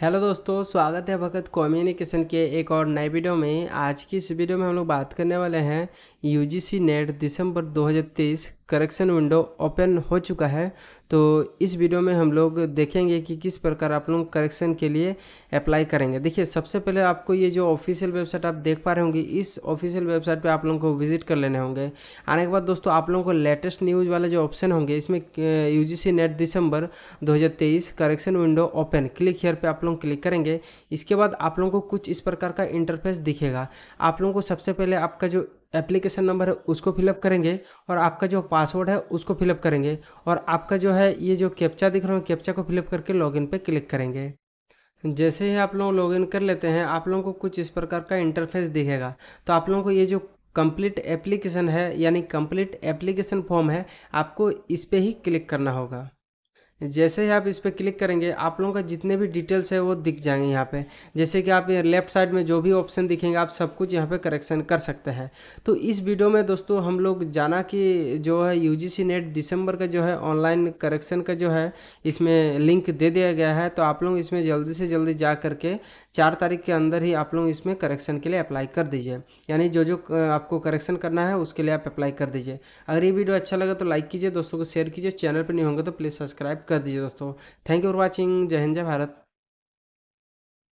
hello दोस्तों स्वागत है भगत कम्युनिकेशन के एक और नए वीडियो में आज की इस वीडियो में हम लोग बात करने वाले हैं यूजीसी नेट दिसंबर 2023 करेक्शन विंडो ओपन हो चुका है तो इस वीडियो में हम लोग देखेंगे कि किस प्रकार आप लोग करेक्शन के लिए अप्लाई करेंगे देखिए सबसे पहले आपको ये जो ऑफिशियल वेबसाइट आप देख पा रहे होंगे इस ऑफिशियल वेबसाइट पे आप लोगों को विजिट कर लेने होंगे आने के बाद दोस्तों आप लोगों को लेटेस्ट न्यूज़ वाले जो ऑप्शन होंगे इसमें यू नेट दिसंबर दो correction window open click here पर आप लोग क्लिक करेंगे इसके बाद आप लोगों को कुछ इस प्रकार का इंटरफेस दिखेगा आप लोगों को सबसे पहले आपका जो एप्लीकेशन नंबर है उसको फिलअप करेंगे और आपका जो पासवर्ड है उसको फिलअप करेंगे और आपका जो है ये जो कैप्चा दिख रहा है कैप्चा को फिलअप करके लॉगिन पे क्लिक करेंगे जैसे ही आप लोग लॉगिन कर लेते हैं आप लोगों को कुछ इस प्रकार का इंटरफेस दिखेगा तो आप लोगों को ये जो कंप्लीट एप्लीकेशन है यानी कंप्लीट एप्लीकेशन फॉर्म है आपको इस पर ही क्लिक करना होगा जैसे ही आप इस पर क्लिक करेंगे आप लोगों का जितने भी डिटेल्स है वो दिख जाएंगे यहाँ पे जैसे कि आप लेफ्ट साइड में जो भी ऑप्शन दिखेंगे आप सब कुछ यहाँ पे करेक्शन कर सकते हैं तो इस वीडियो में दोस्तों हम लोग जाना कि जो है यू नेट दिसंबर का जो है ऑनलाइन करेक्शन का जो है इसमें लिंक दे दिया गया है तो आप लोग इसमें जल्दी से जल्दी जा करके चार तारीख के अंदर ही आप लोग इसमें करेक्शन के लिए अप्लाई कर दीजिए यानी जो जो आपको करेक्शन करना है उसके लिए आप अप्लाई कर दीजिए अगर ये वीडियो अच्छा लगा तो लाइक कीजिए दोस्तों को शेयर कीजिए चैनल पर नहीं होंगे तो प्लीज़ सब्सक्राइब कर दीजिए दोस्तों थैंक यू फॉर वॉचिंग जय हिंद जय भारत